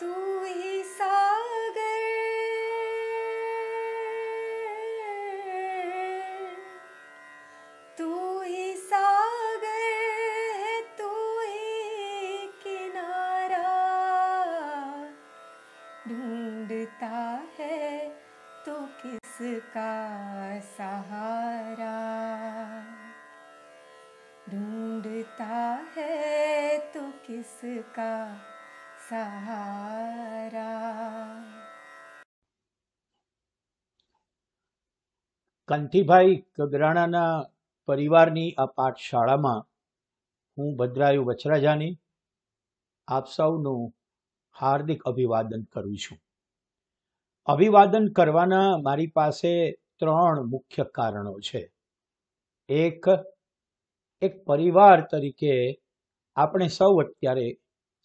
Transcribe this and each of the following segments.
तू ही કાંતિભાઈ ગગરાણાના પરિવારની આ પાઠશાળામાં હું ભદ્રાયુ વચરાજાની આપ સૌનું હાર્દિક અભિવાદન કરું છું અભિવાદન કરવાના મારી પાસે ત્રણ મુખ્ય કારણો છે એક એક પરિવાર તરીકે આપણે સૌ અત્યારે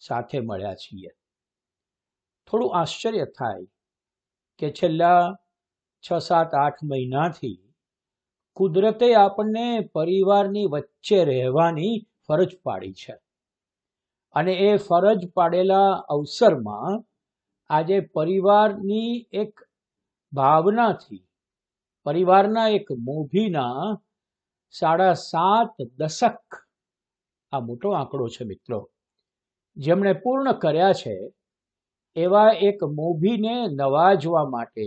સાથે મળ્યા છીએ થોડું આશ્ચર્ય થાય કે છેલ્લા છ સાત આઠ મહિનાથી કુદરતે આપણને પરિવારની વચ્ચે રહેવાની ફરજ પાડી છે અને એ ફરજ પાડેલા અવસરમાં આજે પરિવારની એક ભાવનાથી પરિવારના એક મોભીના સાડા સાત દશક આ મોટો આંકડો છે મિત્રો જેમણે પૂર્ણ કર્યા છે એવા એક મોભીને નવાજવા માટે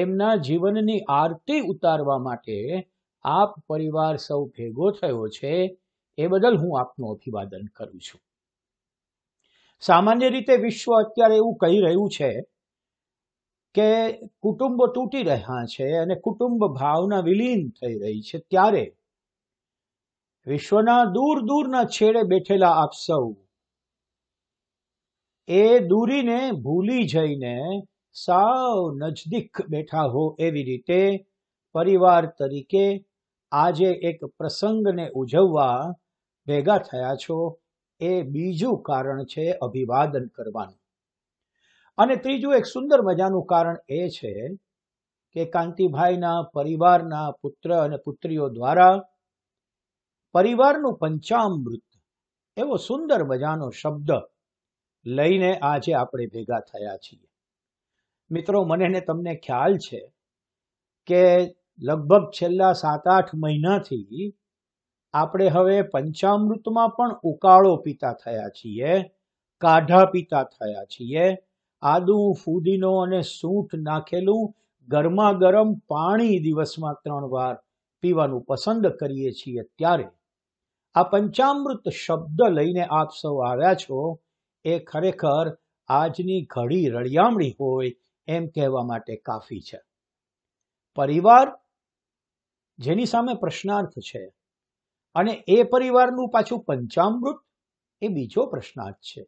એમના જીવનની આરતી ઉતારવા માટે આપ પરિવાર સૌ ભેગો થયો છે એ બદલ હું આપનું અભિવાદન કરું છું સામાન્ય રીતે વિશ્વ અત્યારે એવું કહી રહ્યું છે કે કુટુંબો તૂટી રહ્યા છે અને કુટુંબ ભાવના વિલીન થઈ રહી છે ત્યારે વિશ્વના દૂર દૂરના છેડે બેઠેલા આપ સૌ એ દૂરીને ભૂલી જઈને સાવ નજદીક બેઠા હો એવી રીતે પરિવાર તરીકે આજે એક પ્રસંગને ઉજવવા ભેગા થયા છો એ બીજું કારણ છે અભિવાદન કરવાનું અને ત્રીજું એક સુંદર મજાનું કારણ એ છે કે કાંતિભાઈના પરિવારના પુત્ર અને પુત્રીઓ દ્વારા પરિવારનું પંચામૃત એવો સુંદર મજાનો શબ્દ લઈને આજે આપણે ભેગા થયા છીએ મિત્રો મને ને તમને ખ્યાલ છે કે લગભગ છેલ્લા સાત આઠ મહિનાથી આપણે હવે પંચામૃતમાં પણ ઉકાળો પીતા થયા છીએ કાઢા પીતા થયા છીએ આદુ ફૂદીનો અને સૂંઠ નાખેલું ગરમા ગરમ પાણી દિવસમાં ત્રણ વાર પીવાનું પસંદ કરીએ છીએ ત્યારે આ પંચામૃત શબ્દ લઈને આપ સૌ આવ્યા છો એ ખરેખર આજની ઘડી રળિયામણી હોય એમ કહેવા માટે કાફી છે પરિવાર જેની સામે પ્રશ્નાર્થ છે અને એ પરિવારનું પાછું પંચામૃત એ બીજો પ્રશ્નાર્થ છે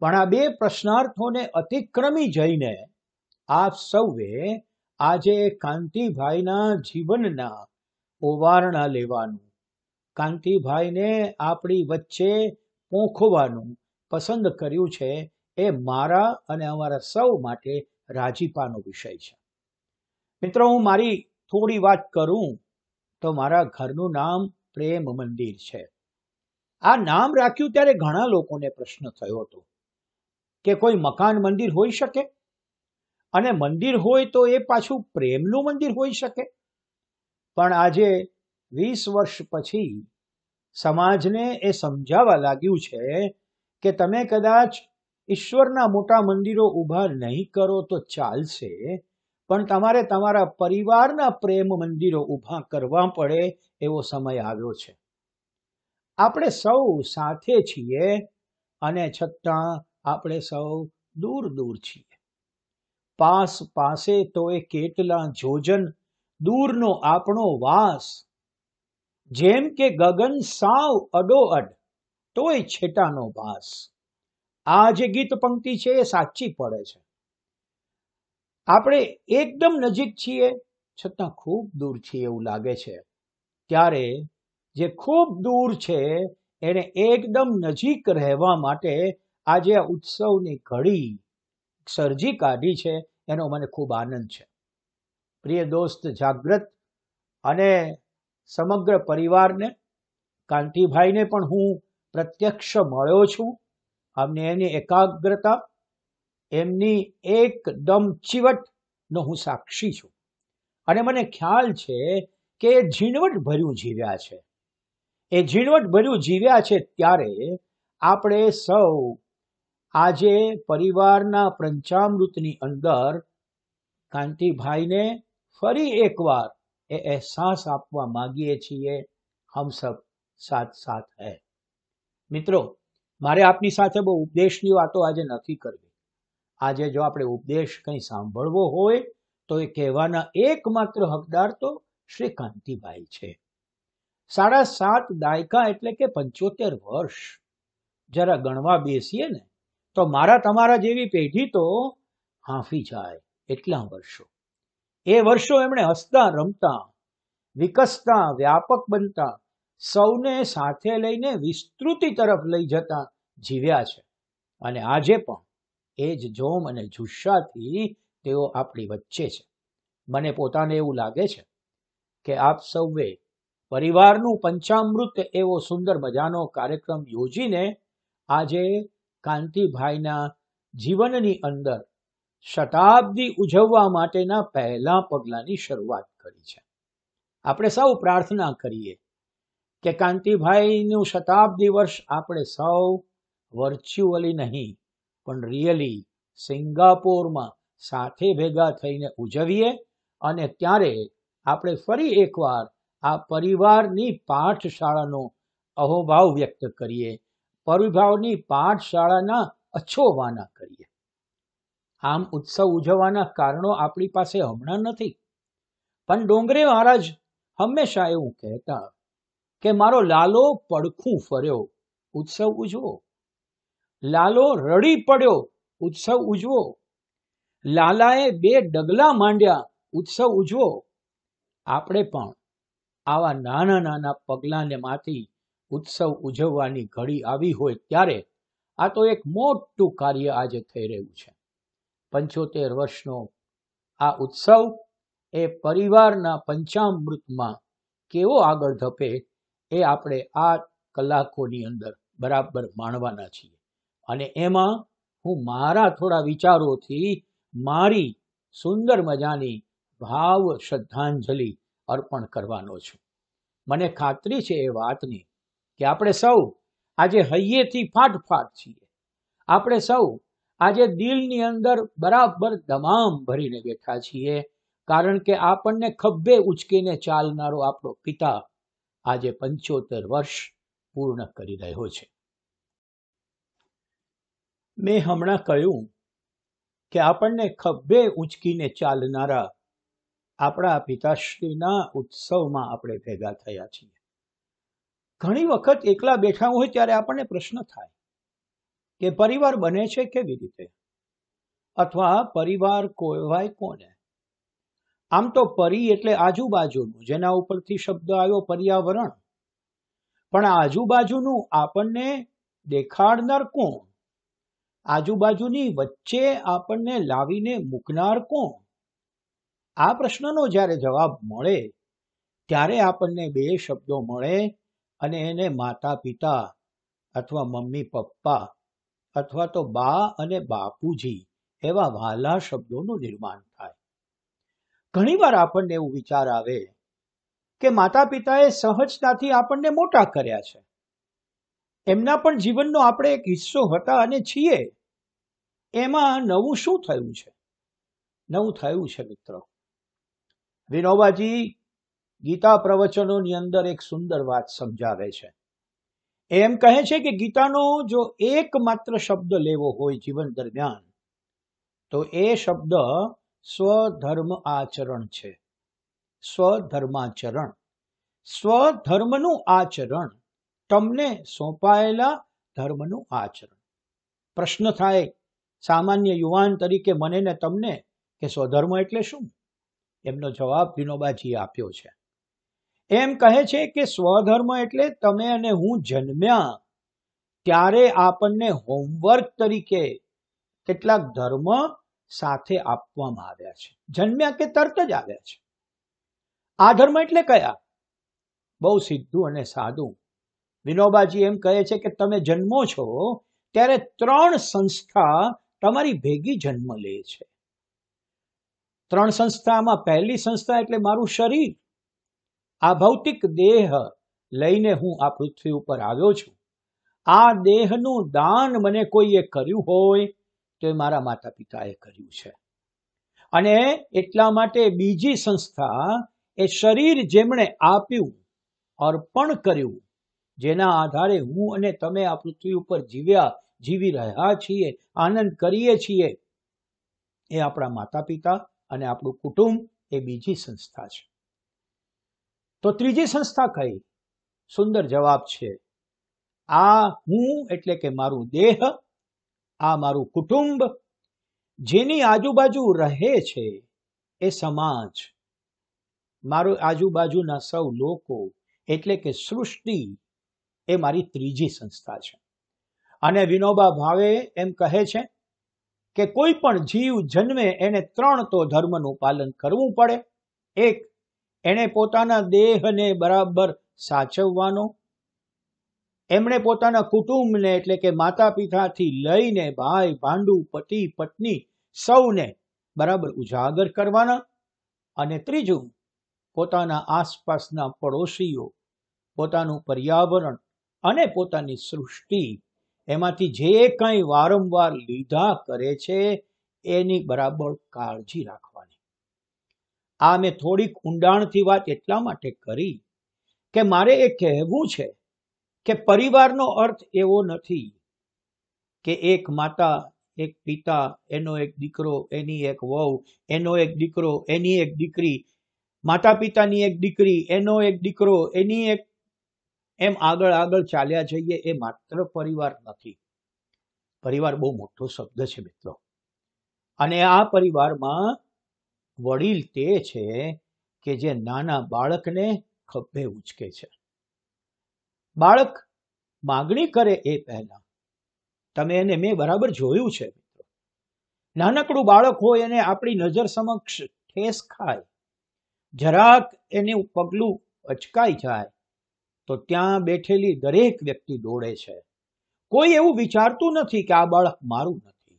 પણ આ બે પ્રશ્નાર્થોને અતિક્રમી જઈને આપ સૌએ આજે કાંતિભાઈના જીવનના ઓવારણા લેવાનું કાંતિભાઈને આપણી વચ્ચે પોંખવાનું પસંદ કર્યું છે એ મારા અને અમારા સૌ માટે રાજીપાનો વિષય છે મિત્રો હું મારી થોડી વાત કરું તો મારા ઘરનું નામ પ્રેમ મંદિર છે આ નામ રાખ્યું ત્યારે ઘણા લોકોને પ્રશ્ન થયો હતો કે કોઈ મકાન મંદિર હોઈ શકે અને મંદિર હોય તો એ પાછું પ્રેમનું મંદિર હોઈ શકે પણ આજે વીસ વર્ષ પછી સમાજને એ સમજાવવા લાગ્યું છે કે તમે કદાચ ઈશ્વરના મોટા મંદિરો ઊભા નહીં કરો તો ચાલશે પણ તમારે તમારા પરિવારના પ્રેમ મંદિરો ઊભા કરવા પડે એવો સમય આવ્યો છે આપણે સૌ સાથે છીએ અને છતાં આપણે સૌ દૂર દૂર છીએ પાસ પાસે તો એ કેટલા જોજન દૂરનો આપણો વાસ જેમ કે ગગન સાવ અડોઅડ તોય છેટાનો વાસ આ જે ગીત પંક્તિ છે એ સાચી પડે છે આપણે એકદમ નજીક છીએ છતાં ખૂબ દૂર છીએ એવું લાગે છે ત્યારે જે ખૂબ દૂર છે એને એકદમ નજીક રહેવા માટે આજે આ ઉત્સવની ઘડી સર્જી કાઢી છે એનો મને ખૂબ આનંદ છે પ્રિય દોસ્ત જાગૃત અને સમગ્ર પરિવારને કાંતિભાઈને પણ હું પ્રત્યક્ષ મળ્યો છું અમને એની એકાગ્રતા એમની એકદમ ચીવટનો હું સાક્ષી છું અને મને ખ્યાલ છે કે એ ઝીણવટ ભર્યું જીવ્યા છે એ ઝીણવટ ભર્યું જીવ્યા છે ત્યારે આપણે સૌ આજે પરિવારના પંચામૃતની અંદર કાંતિભાઈને ફરી એકવાર એ અહેસાસ આપવા માગીએ છીએ હમ સબ સાથ સાથ હૈ મિત્રો મારે આપની સાથે બહુ ઉપદેશની વાતો આજે નથી કરવી આજે જો આપણે ઉપદેશ કંઈ સાંભળવો હોય તો એ કહેવાના એકમાત્ર હકદાર તો શ્રી કાંતિભાઈ છે સાડા સાત દાયકા એટલે કે પંચોતેર વર્ષ જરા ગણવા બેસીએ ને તો મારા તમારા જેવી પેઢી તો હાંફી જાય એટલા વર્ષો એ વર્ષો એમણે હસતા રમતા વિકસતા વ્યાપક બનતા સૌને સાથે લઈને વિસ્તૃતિ તરફ લઈ જતા જીવ્યા છે અને આજે પણ એ જ જોમ અને જુસ્સાથી તેઓ આપણી વચ્ચે છે મને પોતાને એવું લાગે છે કે આપ સૌએ પરિવારનું પંચામૃત એવો સુંદર મજાનો કાર્યક્રમ યોજીને આજે કાંતિભાઈના જીવનની અંદર શતાબ્દી ઉજવવા માટેના પહેલા પગલાની શરૂઆત કરી છે આપણે સૌ પ્રાર્થના કરીએ કે કાંતિભાઈનું શતાબ્દી વર્ષ આપણે સૌ વર્ચ્યુઅલી નહીં પણ રિયલી સિંગાપોરમાં સાથે ભેગા થઈને ઉજવીએ અને ત્યારે આપણે ફરી એકવાર આ પરિવારની પાઠશાળાનો અહોભાવ વ્યક્ત કરીએ પરિભાવની પાઠશાળાના અછોવાના કરીએ આમ ઉત્સવ ઉજવવાના કારણો આપણી પાસે હમણાં નથી પણ ડોંગરે મહારાજ હંમેશા એવું કહેતા કે મારો લાલો પડખું ફર્યો ઉત્સવ ઉજવો લાલો રડી પડ્યો ઉત્સવ ઉજવો લાલાએ બે ડગલા માંડ્યા ઉત્સવ ઉજવો આપણે પણ આવા નાના નાના પગલાંને માંથી ઉત્સવ ઉજવવાની ઘડી આવી હોય ત્યારે આ તો એક મોટું કાર્ય આજે થઈ રહ્યું છે પંચોતેર વર્ષનો આ ઉત્સવ એ પરિવારના પંચામૃતમાં કેવો આગળ ધપે એ આપણે આ કલાકોની અંદર બરાબર માણવાના છીએ અને એમાં હું મારા થોડા વિચારોથી મારી સુંદર મજાની ભાવ શ્રદ્ધાંજલિ અર્પણ કરવાનો છું મને ખાતરી છે એ વાતની કે આપણે સૌ આજે હૈયેથી ફાટફાટ છીએ આપણે સૌ આજે દિલની અંદર બરાબર દમામ ભરીને બેઠા છીએ કારણ કે આપણને ખભે ઉચકીને ચાલનારો આપણો પિતા આજે પંચોતેર વર્ષ પૂર્ણ કરી રહ્યો છે મેં હમણાં કહ્યું કે આપણને ખભે ઉંચકીને ચાલનારા આપણા પિતાશ્રીના ઉત્સવમાં આપણે ભેગા થયા છીએ ઘણી વખત એકલા બેઠા હોય ત્યારે આપણને પ્રશ્ન થાય કે પરિવાર બને છે કેવી રીતે અથવા પરિવાર કહેવાય કોને આમ તો પરી એટલે આજુબાજુનું જેના ઉપરથી શબ્દ આવ્યો પર્યાવરણ પણ આજુબાજુનું આપણને દેખાડનાર કોણ આજુબાજુની વચ્ચે આપણને લાવીને મૂકનાર કોણ આ પ્રશ્નનો જ્યારે જવાબ મળે ત્યારે આપણને બે શબ્દો મળે અને એને માતા પિતા અથવા મમ્મી પપ્પા અથવા તો બા અને બાપુજી એવા વાલા શબ્દોનું નિર્માણ ઘણીવાર આપણને એવું વિચાર આવે કે માતા પિતાએ સહજતાથી આપણને મોટા કર્યા છે એમના પણ જીવનનો આપણે એક હિસ્સો હતા અને છીએ એમાં નવું શું થયું છે નવું થયું છે મિત્રો વિનોબાજી ગીતા પ્રવચનોની અંદર એક સુંદર વાત સમજાવે છે એમ કહે છે કે ગીતાનો જો એકમાત્ર શબ્દ લેવો હોય જીવન દરમિયાન તો એ શબ્દ સ્વધર્મ આચરણ છે સ્વધર્માચરણ સ્વધર્મનું આચરણ તમને સોંપાયેલા ધર્મનું આચરણ પ્રશ્ન થાય સામાન્ય યુવાન તરીકે મને ને તમને કે સ્વધર્મ એટલે શું એમનો જવાબ વિનોબાજીએ આપ્યો છે એમ કહે છે કે સ્વધર્મ એટલે તમે અને હું જન્મ્યા ત્યારે આપણને હોમવર્ક તરીકે કેટલાક ધર્મ સાથે આપવામાં આવ્યા છે જન્મ્યા કે તરત જ આવ્યા છે આ ધર્મ એટલે કયા બહુ સીધું અને સાદું વિનોબાજી એમ કહે છે કે તમે જન્મો છો ત્યારે ત્રણ સંસ્થા તમારી ભેગી જન્મ લે છે ત્રણ સંસ્થામાં પહેલી સંસ્થા એટલે મારું શરીર આ ભૌતિક દેહ લઈને હું આ પૃથ્વી ઉપર આવ્યો છું આ દેહનું દાન મને કોઈએ કર્યું હોય તો એ મારા માતા પિતાએ કર્યું છે અને એટલા માટે બીજી સંસ્થા એ શરીર જેમણે આપ્યું અર્પણ કર્યું જેના આધારે હું અને તમે આ પૃથ્વી ઉપર જીવ્યા જીવી રહ્યા છીએ આનંદ કરીએ છીએ એ આપણા માતા પિતા અને આપણું કુટુંબ એ બીજી સંસ્થા છે તો ત્રીજી સંસ્થા કઈ સુંદર જવાબ છે આ હું એટલે કે મારું દેહ આ મારું કુટુંબ જેની આજુબાજુ રહે છે એ સમાજ મારું આજુબાજુના સૌ લોકો એટલે કે સૃષ્ટિ એ મારી ત્રીજી સંસ્થા છે અને વિનોબા ભાવે એમ કહે છે કે કોઈ પણ જીવ જન્મે એને ત્રણ તો ધર્મનું પાલન કરવું પડે એક એણે પોતાના દેહને બરાબર સાચવવાનો એમણે પોતાના કુટુંબને એટલે કે માતા પિતાથી લઈને ભાઈ ભાંડુ પતિ પત્ની સૌને બરાબર ઉજાગર કરવાના અને ત્રીજું પોતાના આસપાસના પડોશીઓ પોતાનું પર્યાવરણ અને પોતાની સૃષ્ટિ એમાંથી જે કંઈ વારંવાર લીધા કરે છે એની બરાબર કાળજી રાખવાની આ મેં થોડીક ઊંડાણથી વાત એટલા માટે કરી કે મારે એ કહેવું છે કે પરિવારનો અર્થ એવો નથી કે એક માતા એક પિતા એનો એક દીકરો એની એક વહુ એનો એક દીકરો એની એક દીકરી માતા પિતાની એક દીકરી એનો એક દીકરો એની એક એમ આગળ આગળ ચાલ્યા જઈએ એ માત્ર પરિવાર નથી પરિવાર બહુ મોટો શબ્દ છે મિત્રો અને આ પરિવારમાં વડીલ તે છે કે જે નાના બાળકને ખભે ઉચકે છે બાળક માગણી કરે એ પહેલા તમે એને મેં બરાબર જોયું છે મિત્રો નાનકડું બાળક હોય એને આપણી નજર સમક્ષ ઠેસ ખાય જરાક એને પગલું અચકાઈ જાય તો ત્યાં બેઠેલી દરેક વ્યક્તિ દોડે છે કોઈ એવું વિચારતું નથી કે આ બાળક મારું નથી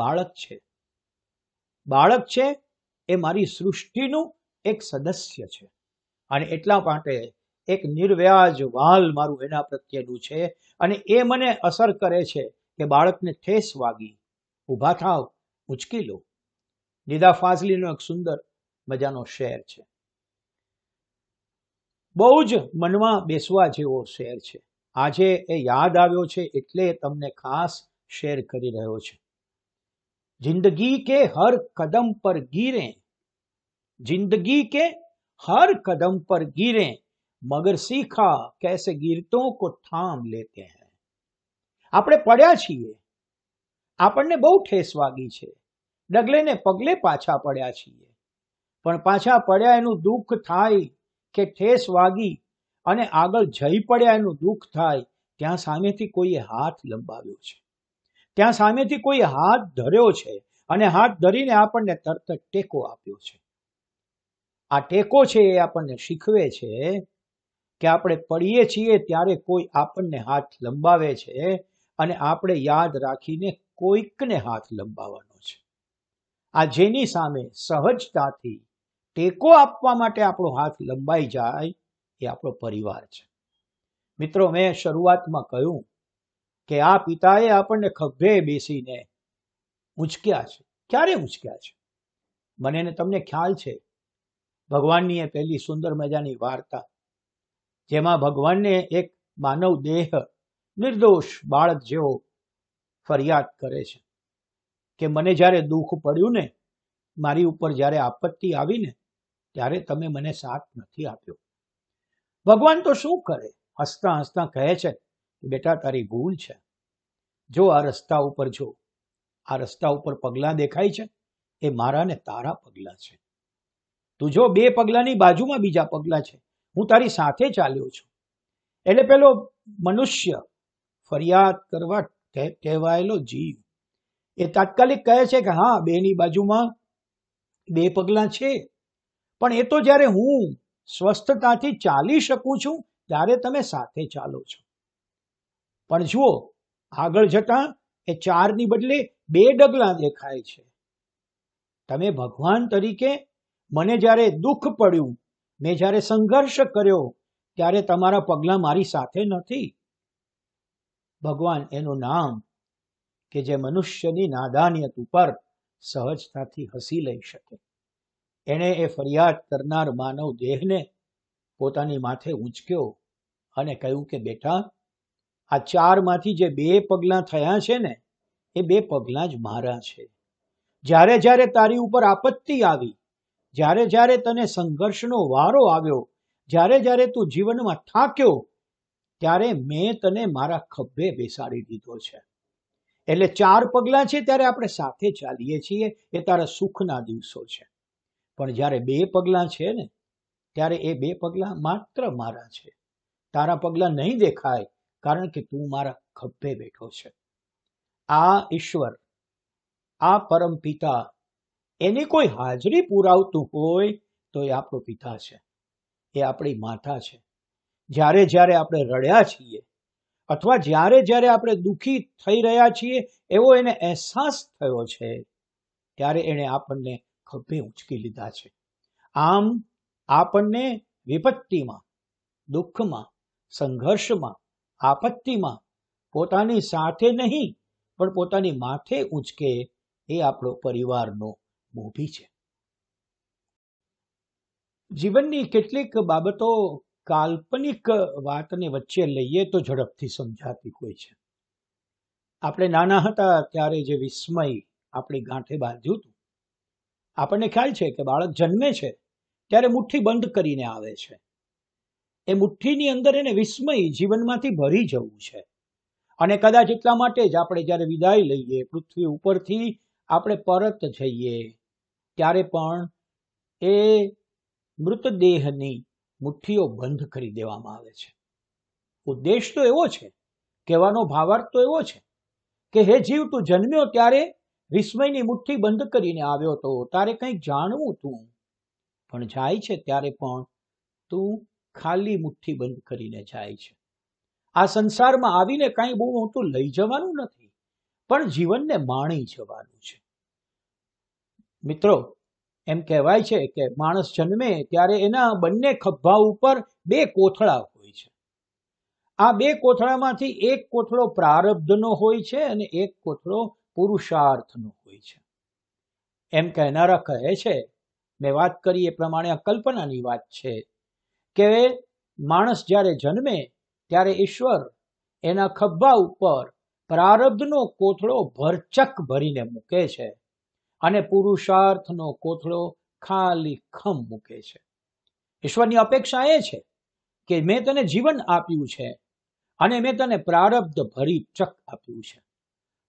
બાળક છે બાળક છે એ મારી સૃષ્ટિનું એક સદસ્ય છે અને એટલા માટે એક નિર્વ્યાજ વાલ મારું એના પ્રત્યેનું છે અને એ મને અસર કરે છે કે બાળકને ઠેસ વાગી ઊભા થાવ ઉચકી લો નિદા ફાઝલીનો એક સુંદર મજાનો શહેર છે બહુ જ મનમાં બેસવા જેવો શહેર છે આજે એ યાદ આવ્યો છે એટલે તમને ખાસ શેર કરી રહ્યો છે જિંદગી કે હર કદમ પર ગીરે જિંદગી કે હર કદમ પર ગીરે મગર શીખા કેસે ગીરતો કો થામ લેતે હૈ આપણે પડ્યા છીએ આપણને બહુ ઠેસ વાગી છે ડગલે ને પગલે પાછા પડ્યા છીએ પણ પાછા પડ્યા એનું દુઃખ થાય કે ઠેસ વાગી અને આગળ જઈ પડ્યા એનું દુઃખ થાય ત્યાં સામેથી કોઈએ હાથ લંબાવ્યો છે ત્યાં સામેથી કોઈ હાથ ધર્યો છે અને હાથ ધરીને આપણને તરત ટેકો આપ્યો છે આ ટેકો છે એ આપણને શીખવે છે કે આપણે પડીએ છીએ ત્યારે કોઈ આપણને હાથ લંબાવે છે અને આપણે યાદ રાખીને કોઈકને હાથ લંબાવવાનો છે આ જેની સામે સહજતાથી ટેકો આપવા માટે આપણો હાથ લંબાઈ જાય એ આપણો પરિવાર છે મિત્રો મેં શરૂઆતમાં કહ્યું કે આ પિતાએ આપણને ખભે બેસીને ઉંચક્યા છે ક્યારે ઉંચક્યા છે મને તમને ખ્યાલ છે ભગવાનની એ પહેલી સુંદર મજાની વાર્તા જેમાં ભગવાનને એક માનવ દેહ નિર્દોષ બાળક જેવો ફરિયાદ કરે છે કે મને જ્યારે દુઃખ પડ્યું ને મારી ઉપર જ્યારે આપત્તિ આવીને ત્યારે તમે મને સાથ નથી આપ્યો ભગવાન તો શું કરે હસતા હસતા કહે છે કે બેટા તારી ભૂલ છે જો આ રસ્તા ઉપર જો આ રસ્તા ઉપર પગલાં દેખાય છે એ મારા ને તારા પગલાં છે તું જો બે પગલાંની બાજુમાં બીજા પગલાં છે હું તારી સાથે ચાલ્યો છું એટલે પેલો મનુષ્ય ફરિયાદ કરવા કહેવાયેલો જીવ એ તાત્કાલિક કહે છે કે હા બેની બાજુમાં બે પગલાં છે પણ એ તો જ્યારે હું સ્વસ્થતાથી ચાલી શકું છું ત્યારે તમે સાથે ચાલો છો પણ જુઓ આગળ જતાં એ ચારની બદલે બે ડગલા દેખાય છે તમે ભગવાન તરીકે મને જ્યારે દુઃખ પડ્યું મેં જ્યારે સંઘર્ષ કર્યો ત્યારે તમારા પગલાં મારી સાથે નથી ભગવાન એનું નામ કે જે મનુષ્યની નાદાનિયત ઉપર સહજતાથી હસી લઈ શકે એણે એ ફરિયાદ કરનાર માનવ દેહને પોતાની માથે ઉંચક્યો અને કહ્યું કે બેટા આ ચારમાંથી જે બે પગલાં થયા છે ને એ બે પગલાં જ મારા છે જ્યારે જ્યારે તારી ઉપર આપત્તિ આવી જ્યારે જ્યારે તને સંઘર્ષનો વારો આવ્યો જ્યારે જ્યારે તું જીવનમાં થાક્યો ત્યારે મેં તને મારા ખભે બેસાડી દીધો છે એટલે ચાર પગલાં છે ત્યારે આપણે સાથે ચાલીએ છીએ એ તારા સુખના દિવસો છે પણ જ્યારે બે પગલાં છે ને ત્યારે એ બે પગલાં માત્ર મારા છે તારા પગલાં નહીં દેખાય કારણ કે તું મારા ખભે બેઠો છે આ ઈશ્વર આ પરમ પિતા એની કોઈ હાજરી પુરાવતું હોય તો એ આપણો પિતા છે એ આપણી માતા છે જ્યારે જ્યારે આપણે રડ્યા છીએ અથવા જ્યારે જ્યારે આપણે દુઃખી થઈ રહ્યા છીએ એવો એને અહેસાસ થયો છે ત્યારે એણે આપણને ખભે ઉંચકી લીધા છે આમ આપણને વિપત્તિમાં દુઃખમાં સંઘર્ષમાં આપત્તિમાં પોતાની સાથે નહીં પણ પોતાની માથે ઉંચકે એ આપણો પરિવારનો બહુ છે જીવનની કેટલીક બાબતો કાલ્પનિક વાતને વચ્ચે લઈએ તો ઝડપથી સમજાતી હોય છે આપણે નાના હતા ત્યારે જે વિસ્મય આપણી ગાંઠે બાંધ્યું હતું આપણને ખ્યાલ છે કે બાળક જન્મે છે ત્યારે મુઠ્ઠી બંધ કરીને આવે છે એ મુઠ્ઠીની અંદર એને વિસ્મય જીવનમાંથી ભરી જવું છે અને કદાચ એટલા માટે જ આપણે જ્યારે વિદાય લઈએ પૃથ્વી ઉપરથી આપણે પરત જઈએ ત્યારે પણ એ મૃતદેહની મુઠ્ઠીઓ બંધ કરી દેવામાં આવે છે ઉદ્દેશ તો એવો છે કહેવાનો ભાવાર્થ તો એવો છે કે હે જીવ તું જન્મ્યો ત્યારે વિસ્મયની મુઠ્ઠી બંધ કરીને આવ્યો તો તારે કંઈક જાણવું તું પણ જાય છે ત્યારે પણ તું ખાલી મુઠ્ઠી બંધ કરીને જાય છે આ સંસારમાં આવીને કાંઈ બહુ મોટું લઈ જવાનું નથી પણ જીવનને માણી જવાનું છે મિત્રો એમ કહેવાય છે કે માણસ જન્મે ત્યારે એના બંને ખભા ઉપર બે કોથળા હોય છે આ બે કોથળામાંથી એક કોથળો પ્રારબ્ધનો હોય છે અને એક કોથળો પુરુષાર્થનો હોય છે એમ કહેનારા કહે છે મેં વાત કરી એ પ્રમાણે આ કલ્પનાની વાત છે કે માણસ જ્યારે જન્મે ત્યારે ઈશ્વર એના ખભા ઉપર પ્રારબ્ધનો કોથળો ભરચક ભરીને મૂકે છે અને પુરુષાર્થનો કોથળો ખાલી ખમ મૂકે છે ઈશ્વરની અપેક્ષા એ છે કે મેં તને જીવન આપ્યું છે અને મેં તને પ્રારબ્ધ ભરી ચક આપ્યું છે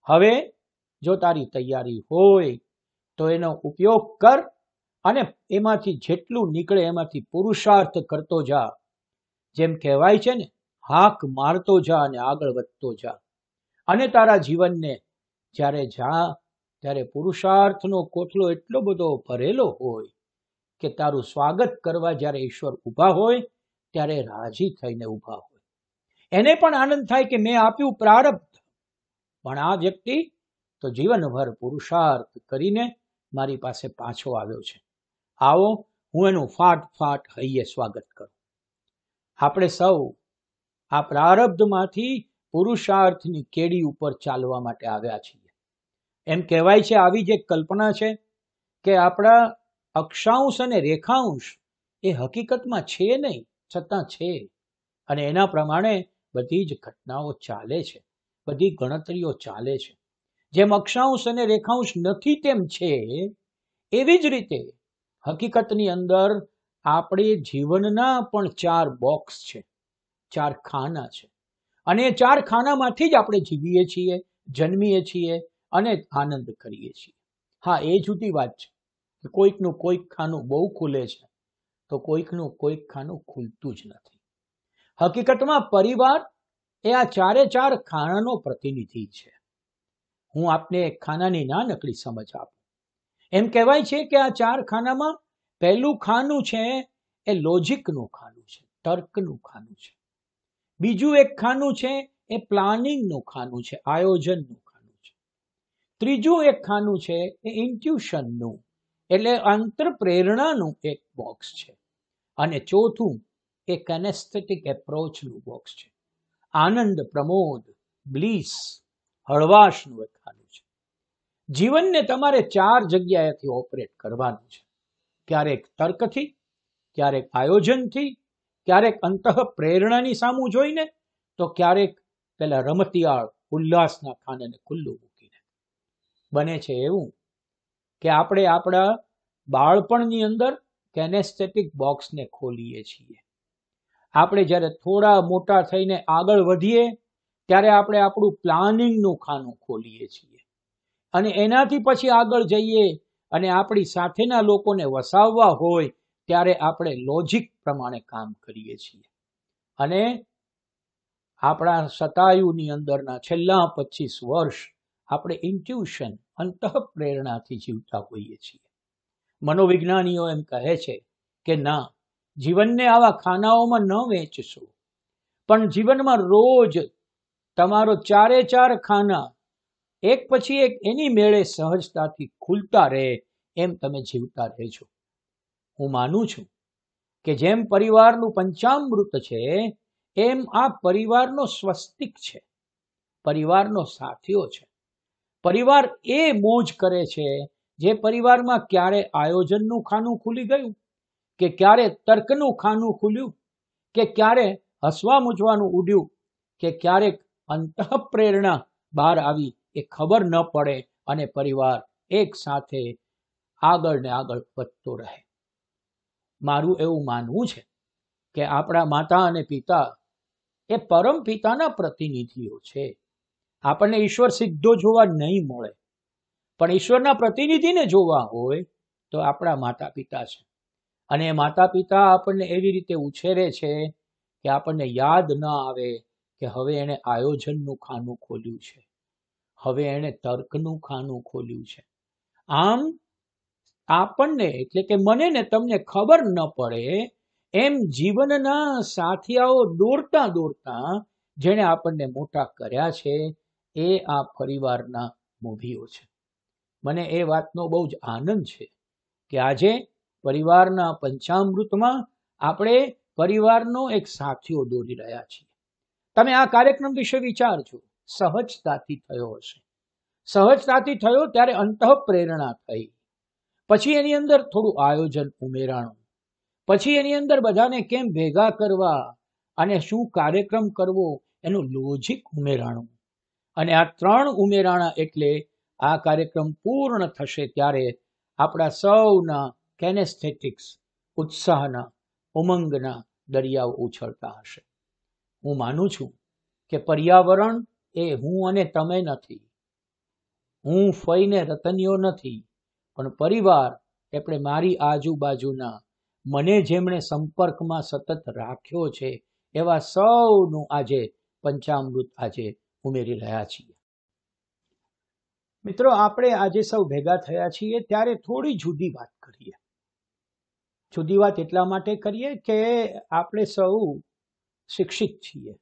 હવે જો તારી તૈયારી હોય તો એનો ઉપયોગ કર અને એમાંથી જેટલું નીકળે એમાંથી પુરુષાર્થ કરતો જા જેમ કહેવાય છે ને હાક મારતો જા અને આગળ વધતો જા અને તારા જીવનને જ્યારે જા ત્યારે પુરુષાર્થનો કોથળો એટલો બધો ભરેલો હોય કે તારું સ્વાગત કરવા જ્યારે ઈશ્વર ઊભા હોય ત્યારે રાજી થઈને ઊભા હોય એને પણ આનંદ થાય કે મેં આપ્યું પ્રારબ્ધ પણ આ વ્યક્તિ તો જીવનભર પુરુષાર્થ કરીને મારી પાસે પાછો આવ્યો છે આવો હું એનું ફાટ ફાટ હૈયે સ્વાગત કરું આપણે સૌ આ પ્રારબ્ધમાંથી પુરુષાર્થની કેડી ઉપર ચાલવા માટે આવ્યા છીએ એમ કહેવાય છે આવી જે કલ્પના છે કે આપણા અક્ષાંશ અને રેખાંશ એ હકીકતમાં છે નહીં છતાં છે અને એના પ્રમાણે બધી જ ઘટનાઓ ચાલે છે બધી ગણતરીઓ ચાલે છે જેમ અક્ષાંશ અને રેખાંશ નથી તેમ છે એવી જ રીતે હકીકતની અંદર આપણે જીવનના પણ ચાર બોક્સ છે ચાર ખાના છે અને એ ચાર ખાનામાંથી જ આપણે જીવીએ છીએ જન્મીએ છીએ અને આનંદ કરીએ છીએ હા એ જુદી વાત છે કે કોઈકનું કોઈક ખાનું બહુ ખુલે છે તો કોઈકનું કોઈક ખાનું ખુલતું જ નથી હકીકતમાં પરિવાર એ આ ચારે ચાર ખાનાનો પ્રતિનિધિ છે હું આપને ખાનાની ના નકલી સમજ આપું એમ કહેવાય છે કે આ ચાર ખાનામાં પહેલું ખાનું છે એ લોજિકનું ખાનું છે તર્કનું ખાનું છે બીજું એક ખાનું છે એ પ્લાનિંગનું ખાનું છે આયોજનનું ત્રીજું એક ખાનું છે એ ઇન્ટ્યુશનનું એટલે અંતરપ્રેરણાનું એક બોક્સ છે અને ચોથું એ કેનેસ્થેટિક એપ્રોચનું બોક્સ છે આનંદ પ્રમોદ બ્લીસ હળવાશનું એક ખાનું છે જીવનને તમારે ચાર જગ્યાએથી ઓપરેટ કરવાનું છે ક્યારેક તર્કથી ક્યારેક આયોજનથી ક્યારેક અંતઃ પ્રેરણાની સામું જોઈને તો ક્યારેક પેલા રમતિયાળ ઉલ્લાસના ખાનાને ખુલ્લું બને છે એવું કે આપણે આપણા બાળપણની અંદર કેનેસ્થેટિક બોક્સને ખોલીએ છીએ આપણે જ્યારે થોડા મોટા થઈને આગળ વધીએ ત્યારે આપણે આપણું પ્લાનિંગનું ખાનું ખોલીએ છીએ અને એનાથી પછી આગળ જઈએ અને આપણી સાથેના લોકોને વસાવવા હોય ત્યારે આપણે લોજિક પ્રમાણે કામ કરીએ છીએ અને આપણા સતાયુની અંદરના છેલ્લા પચીસ વર્ષ આપણે ઇન્ટ્યુશન અંતઃ પ્રેરણાથી જીવતા હોઈએ છીએ મનોવિજ્ઞાનીઓ એમ કહે છે કે ના જીવનને આવા ખાનાઓમાં ન વેચશો પણ જીવનમાં રોજ તમારો ચારે ચાર ખાના એક પછી એક એની મેળે સહજતાથી ખુલતા રહે એમ તમે જીવતા રહેજો હું માનું છું કે જેમ પરિવારનું પંચામૃત છે એમ આ પરિવારનો સ્વસ્તિક છે પરિવારનો સાથીઓ છે પરિવાર એ મોજ કરે છે જે પરિવારમાં ક્યારે આયોજનનું ખાનું ખુલી ગયું કે ક્યારે તર્કનું ખાનું ખુલ્યું કે ક્યારે હસવા મૂજવાનું ઉડ્યું કે ક્યારેક અંતઃપ્રેરણા બહાર આવી એ ખબર ન પડે અને પરિવાર એક સાથે આગળ ને આગળ વધતો રહે મારું એવું માનવું છે કે આપણા માતા અને પિતા એ પરમ પિતાના પ્રતિનિધિઓ છે આપણને ઈશ્વર સીધો જોવા નહીં મળે પણ ઈશ્વરના પ્રતિનિધિને જોવા હોય તો આપણા માતા પિતા છે અને માતા પિતા આપણને એવી રીતે ઉછેરે છે કે આપણને યાદ ન આવે કે હવે એણે આયોજનનું ખાનું ખોલ્યું છે હવે એણે તર્કનું ખાનું ખોલ્યું છે આમ આપણને એટલે કે મને ને તમને ખબર ન પડે એમ જીવનના સાથીયાઓ દોરતા દોરતા જેણે આપણને મોટા કર્યા છે એ આ પરિવારના મોભીઓ છે મને એ વાતનો બહુ જ આનંદ છે કે આજે પરિવારના પંચામૃતમાં આપણે પરિવારનો એક સાથીઓ દોરી રહ્યા છીએ તમે આ કાર્યક્રમ વિશે વિચારજો સહજતાથી થયો હશે સહજતાથી થયો ત્યારે અંત પ્રેરણા થઈ પછી એની અંદર થોડું આયોજન ઉમેરાણું પછી એની અંદર બધાને કેમ ભેગા કરવા અને શું કાર્યક્રમ કરવો એનું લોજિક ઉમેરાણું અને આ ત્રણ ઉમેરાણા એટલે આ કાર્યક્રમ પૂર્ણ થશે ત્યારે આપણા સૌના કેનેસ્થેટિક્સ ઉત્સાહના ઉમંગના દરિયાઓ ઉછળતા હશે હું માનું છું કે પર્યાવરણ એ હું અને તમે નથી હું ફઈને રતનિયો નથી પણ પરિવાર એટલે મારી આજુબાજુના મને જેમણે સંપર્કમાં સતત રાખ્યો છે એવા સૌનું આજે પંચામૃત આજે ઉમેરી રહ્યા છીએ મિત્રો આપણે આજે સૌ ભેગા થયા છીએ ત્યારે થોડી જુદી વાત કરીએ જુદી વાત એટલા માટે કરીએ કે આપણે સૌ શિક્ષિત છીએ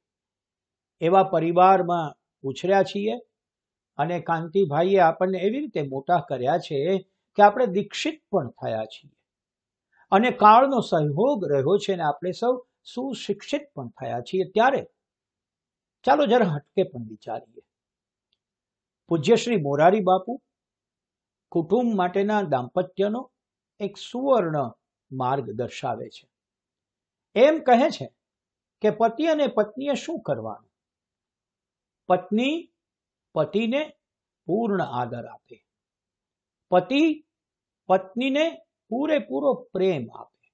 એવા પરિવારમાં ઉછર્યા છીએ અને કાંતિભાઈએ આપણને એવી રીતે મોટા કર્યા છે કે આપણે દીક્ષિત પણ થયા છીએ અને કાળનો સહયોગ રહ્યો છે ને આપણે સૌ સુશિક્ષિત પણ થયા છીએ ત્યારે ચાલો જરા હટકે પણ વિચારીએ પૂજ્ય મોરારી બાપુ કુટુંબ માટેના દાંપત્યનો એક સુવર્ણ માર્ગ દર્શાવે છે એમ કહે છે કે પતિ અને પત્નીએ શું કરવાનું પત્ની પતિને પૂર્ણ આદર આપે પતિ પત્નીને પૂરેપૂરો પ્રેમ આપે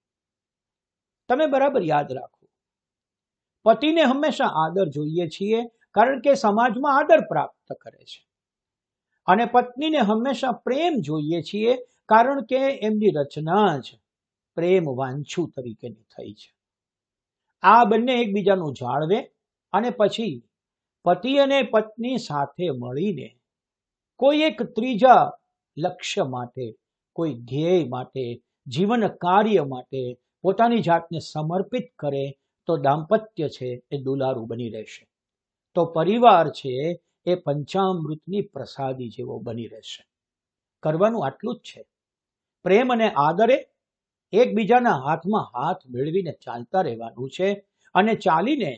તમે બરાબર યાદ રાખો પતિને હંમેશા આદર જોઈએ છીએ કારણ કે સમાજમાં આદર પ્રાપ્ત કરે છે અને પત્નીને હંમેશા પ્રેમ જોઈએ છીએ કારણ કે એમની રચના જ પ્રેમ વાંછું તરીકેની થઈ છે આ બંને એકબીજાનું જાળવે અને પછી પતિ અને પત્ની સાથે મળીને કોઈ એક ત્રીજા લક્ષ્ય માટે કોઈ ધ્યેય માટે જીવન કાર્ય માટે પોતાની જાતને સમર્પિત કરે તો દાંપત્ય છે એ દુલારું બની રહેશે તો પરિવાર છે એ પંચામૃતની પ્રસાદી જેવો બની રહેશે કરવાનું આટલું જ છે પ્રેમ અને આદરે એકબીજાના હાથમાં હાથ મેળવીને ચાલતા રહેવાનું છે અને ચાલીને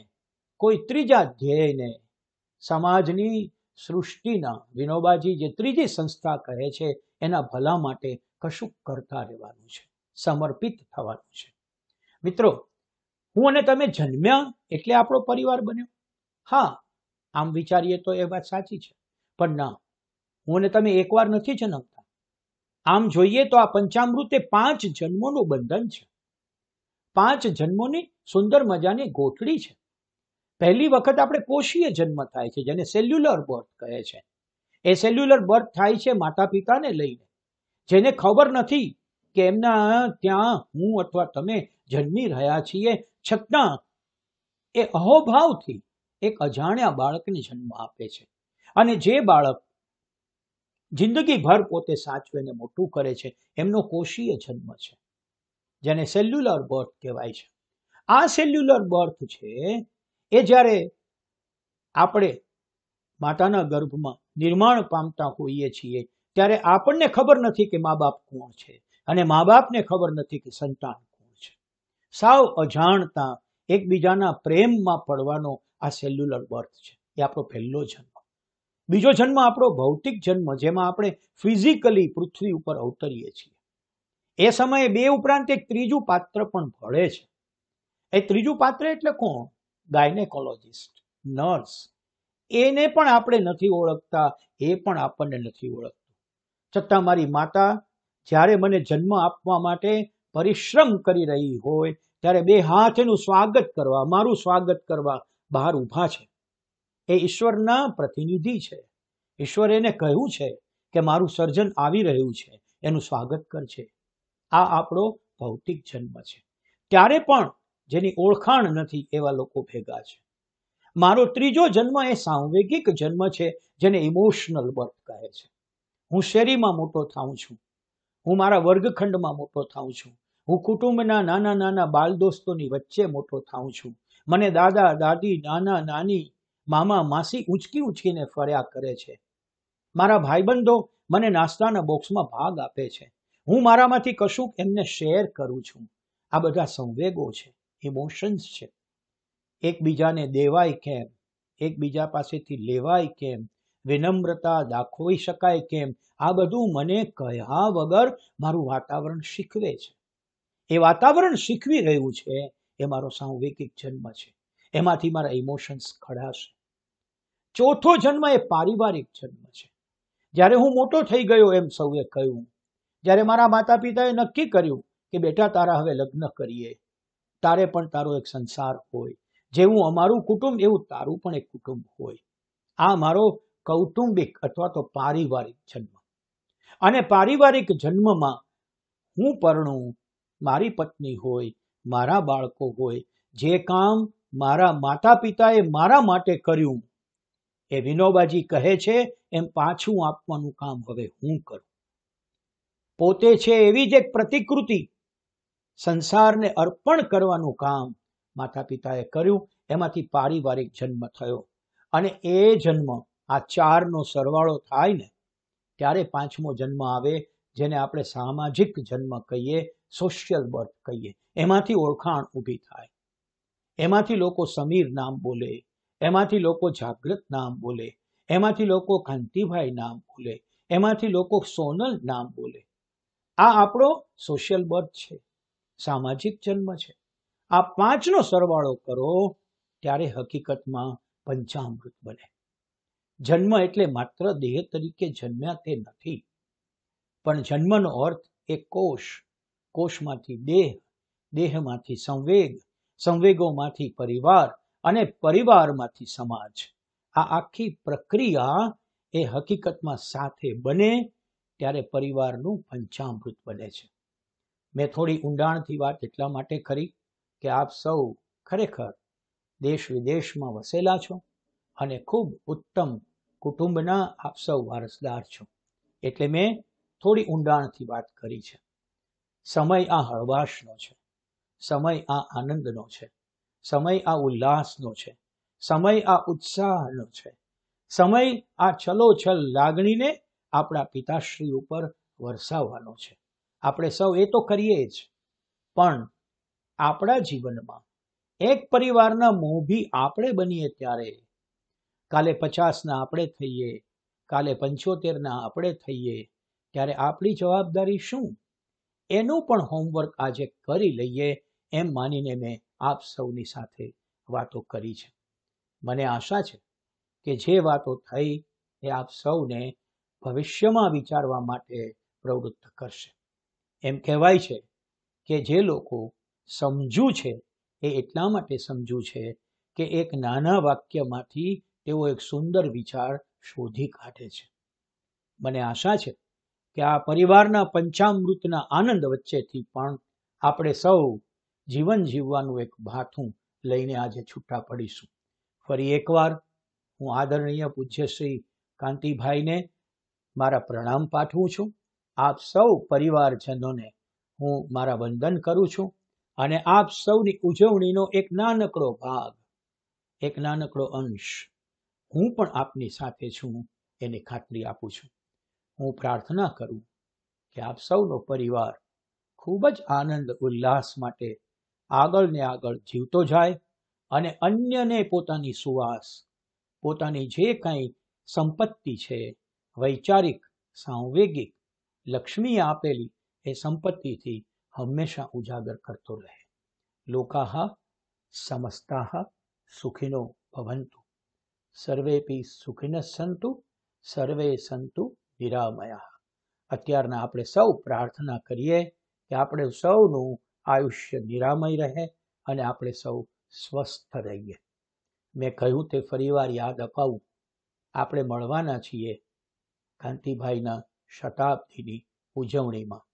કોઈ ત્રીજા ધ્યેયને સમાજની સૃષ્ટિના વિનોબાજી જે ત્રીજી સંસ્થા કહે છે એના ભલા માટે કશું કરતા રહેવાનું છે સમર્પિત થવાનું છે મિત્રો હું અને તમે જન્મ્યા એટલે આપણો પરિવાર બન્યો હા આમ વિચારીએ તો એ વાત સાચી છે પણ ના હું અને તમે એકવાર નથી જન્મતા આમ જોઈએ તો આ પંચામૃતે પાંચ જન્મોનું બંધન છે પાંચ જન્મોની સુંદર મજાની ગોઠડી છે પહેલી વખત આપણે કોષીય જન્મ થાય છે જેને સેલ્યુલર બર્થ કહે છે એ સેલ્યુલર બર્થ થાય છે માતા પિતાને લઈને જેને ખબર નથી કે એમના ત્યાં હું અથવા તમે જન્મી રહ્યા છીએ છતાં એ અહોભાવથી એક અજાણ્યા બાળકને જન્મ આપે છે અને જે બાળક જિંદગીભર પોતે સાચવીને મોટું કરે છે એમનો કોષીય જન્મ છે જેને સેલ્યુલર બર્થ કહેવાય છે આ સેલ્યુલર બર્થ છે એ જ્યારે આપણે માતાના ગર્ભમાં નિર્માણ પામતા હોઈએ છીએ ત્યારે આપણને ખબર નથી કે મા બાપ કોણ છે અને મા બાપને ખબર નથી કે સંતાન સાવ અજાણતા એકબીજાના પ્રેમમાં પડવાનો આ સેલ્યુલર બર્થ છે એ આપણો પહેલો જન્મ બીજો જન્મ આપણો ભૌતિક જન્મ જેમાં આપણે ફિઝિકલી પૃથ્વી ઉપર અવતરીએ છીએ એ સમયે બે ઉપરાંત એક ત્રીજું પાત્ર પણ ભળે છે એ ત્રીજું પાત્ર એટલે કોણ ગાયનેકોલોજીસ્ટ નર્સ એને પણ આપણે નથી ઓળખતા એ પણ આપણને નથી ઓળખતું છતાં મારી માતા જ્યારે મને જન્મ આપવા માટે પરિશ્રમ કરી રહી હોય ત્યારે બે હાથ એનું સ્વાગત કરવા મારું સ્વાગત કરવા બહાર ઊભા છે એ ઈશ્વરના પ્રતિનિધિ છે ઈશ્વરે એને કહ્યું છે કે મારું સર્જન આવી રહ્યું છે એનું સ્વાગત કરશે આ આપણો ભૌતિક જન્મ છે ત્યારે પણ જેની ઓળખાણ નથી એવા લોકો ભેગા છે મારો ત્રીજો જન્મ એ સાંવેગિક જન્મ છે જેને ઇમોશનલ બર્થ કહે છે હું શેરીમાં મોટો થાઉં છું હું મારા વર્ગખંડમાં મોટો થાઉં છું હું કુટુંબના નાના નાના બાલ દોસ્તોની વચ્ચે મોટો થાઉં છું મને દાદા દાદી નાના નાની મામા માસી ઊંચકી ઊંચકીને ફર્યા કરે છે મારા ભાઈબંધો મને નાસ્તાના બોક્સમાં ભાગ આપે છે હું મારામાંથી કશું એમને શેર કરું છું આ બધા સંવેગો છે ઇમોશન્સ છે એકબીજાને દેવાય કેમ એકબીજા પાસેથી લેવાય કેમ વિનમ્રતા દાખવી શકાય કેમ આ બધું મને કહ્યા વગર મારું વાતાવરણ શીખવે છે એ વાતાવરણ શીખવી રહ્યું છે એ મારો સાંવેગિક જન્મ છે એમાંથી મારા ઇમોશન્સ ખડાશે ચોથો જન્મ એ પારિવારિક જન્મ છે જ્યારે હું મોટો થઈ ગયો એમ સૌએ કહ્યું જ્યારે મારા માતા પિતાએ નક્કી કર્યું કે બેટા તારા હવે લગ્ન કરીએ તારે પણ તારો એક સંસાર હોય જેવું અમારું કુટુંબ એવું તારું પણ એક કુટુંબ હોય આ મારો કૌટુંબિક અથવા તો પારિવારિક જન્મ અને પારિવારિક જન્મમાં હું પરણું મારી પત્ની હોય મારા બાળકો હોય જે કામ મારા માતા પિતાએ મારા માટે કર્યું એ વિનોબાજી કહે છે એમ પાછું આપવાનું કામ હવે હું કરું પોતે છે એવી જ એક પ્રતિકૃતિ સંસારને અર્પણ કરવાનું કામ માતા પિતાએ કર્યું એમાંથી પારિવારિક જન્મ થયો અને એ જન્મ આ ચારનો સરવાળો થાય ને ત્યારે પાંચમો જન્મ આવે જેને આપણે સામાજિક જન્મ કહીએ સોશિયલ બર્થ કહીએ એમાંથી ઓળખાણ ઊભી થાય એમાંથી લોકો સમીર નામ બોલે એમાંથી લોકો જાગૃત નામ બોલે એમાંથી લોકો કાંતિભાઈ નામ બોલે એમાંથી લોકો સોનલ નામ બોલે આ આપણો સોશિયલ બર્થ છે સામાજિક જન્મ છે આ પાંચનો સરવાળો કરો ત્યારે હકીકતમાં પંચામૃત બને જન્મ એટલે માત્ર દેહ તરીકે જન્મ્યા તે નથી પણ જન્મનો અર્થ એ કોષ કોષમાંથી દેહ દેહમાંથી સંવેગ સંવેગોમાંથી પરિવાર અને પરિવારમાંથી સમાજ આ આખી પ્રક્રિયા એ હકીકતમાં સાથે બને ત્યારે પરિવારનું પંચામૃત બને છે મેં થોડી ઊંડાણથી વાત એટલા માટે કરી કે આપ સૌ ખરેખર દેશ વિદેશમાં વસેલા છો અને ખૂબ ઉત્તમ કુટુંબના આપ સૌ વારસદાર છો એટલે મેં થોડી ઊંડાણથી વાત કરી છે સમય આ હળવાશનો છે સમય આ આનંદનો છે સમય આ ઉલ્લાસનો છે સમય આ ઉત્સાહનો છે સમય આ છલોછલ લાગણીને આપણા પિતાશ્રી ઉપર વરસાવવાનો છે આપણે સૌ એ તો કરીએ જ પણ આપણા જીવનમાં એક પરિવારના મોભી આપણે બનીએ ત્યારે કાલે પચાસના આપણે થઈએ કાલે પંચોતેરના આપણે થઈએ ત્યારે આપણી જવાબદારી શું એનું પણ હોમવર્ક આજે કરી લઈએ એમ માનીને મેં આપ સૌની સાથે વાતો કરી છે મને આશા છે કે જે વાતો થઈ એ આપ સૌને ભવિષ્યમાં વિચારવા માટે પ્રવૃત્ત કરશે એમ કહેવાય છે કે જે લોકો સમજુ છે એ એટલા માટે સમજું છે કે એક નાના વાક્યમાંથી તેઓ એક સુંદર વિચાર શોધી કાઢે છે મને આશા છે કે આ પરિવારના પંચામૃતના આનંદ વચ્ચેથી પણ આપણે સૌ જીવન જીવવાનું એક ભાથું લઈને આજે છૂટા પડીશું ફરી એકવાર હું આદરણીય પૂજ્ય શ્રી કાંતિભાઈને મારા પ્રણામ પાઠવું છું આપ સૌ પરિવારજનોને હું મારા વંદન કરું છું અને આપ સૌની ઉજવણીનો એક નાનકડો ભાગ એક નાનકડો અંશ હું પણ આપની સાથે છું એની ખાતરી આપું છું હું પ્રાર્થના કરું કે આપ સૌનો પરિવાર ખૂબ જ આનંદ ઉલ્લાસ માટે આગળ ને આગળ જીવતો જાય અને અન્યને પોતાની સુવાસ પોતાની જે કંઈ સંપત્તિ છે વૈચારિક સાંવેગિક લક્ષ્મીએ આપેલી એ સંપત્તિથી હંમેશા ઉજાગર કરતો રહે લોકાહ સમસ્તાહ સુખીનો ભવંતુ સર્વેપી સુખીન સંતુ સર્વે સંતુ નિરામયા અત્યારના આપણે સૌ પ્રાર્થના કરીએ કે આપણે સૌનું આયુષ્ય નિરામય રહે અને આપણે સૌ સ્વસ્થ રહીએ મેં કહ્યું તે ફરીવાર યાદ અપાવું આપણે મળવાના છીએ કાંતિભાઈના શતાબ્દીની ઉજવણીમાં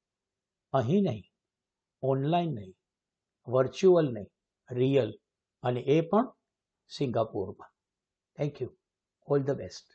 અહીં નહીં ઓનલાઈન નહીં વર્ચ્યુઅલ નહીં રિયલ અને એ પણ સિંગાપુરમાં thank you all the best